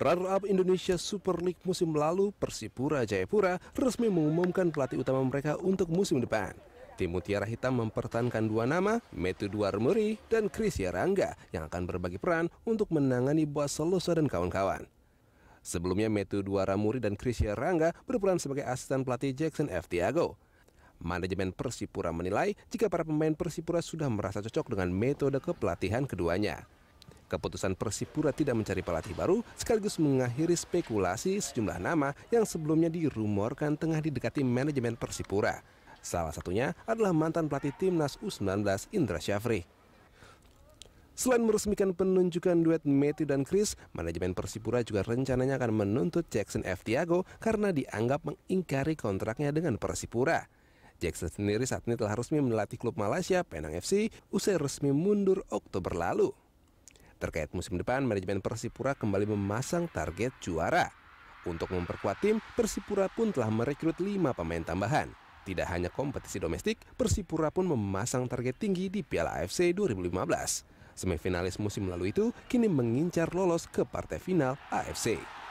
Runner-up Indonesia Super League musim lalu, Persipura Jayapura resmi mengumumkan pelatih utama mereka untuk musim depan. Tim Mutiara Hitam mempertahankan dua nama, Metu Muri dan Chris Yarangga, yang akan berbagi peran untuk menangani Solosa dan kawan-kawan. Sebelumnya, Metu Duaramuri dan Chris Yarangga berperan sebagai asisten pelatih Jackson F. Tiago. Manajemen Persipura menilai jika para pemain Persipura sudah merasa cocok dengan metode kepelatihan keduanya. Keputusan Persipura tidak mencari pelatih baru sekaligus mengakhiri spekulasi sejumlah nama yang sebelumnya dirumorkan tengah didekati manajemen Persipura. Salah satunya adalah mantan pelatih timnas U19 Indra Syafri. Selain meresmikan penunjukan duet Matthew dan Chris, manajemen Persipura juga rencananya akan menuntut Jackson F. Tiago karena dianggap mengingkari kontraknya dengan Persipura. Jackson sendiri saat ini telah resmi melatih klub Malaysia, Penang FC, usai resmi mundur Oktober lalu. Terkait musim depan, manajemen Persipura kembali memasang target juara. Untuk memperkuat tim, Persipura pun telah merekrut lima pemain tambahan. Tidak hanya kompetisi domestik, Persipura pun memasang target tinggi di Piala AFC 2015. Semifinalis musim lalu itu kini mengincar lolos ke partai final AFC.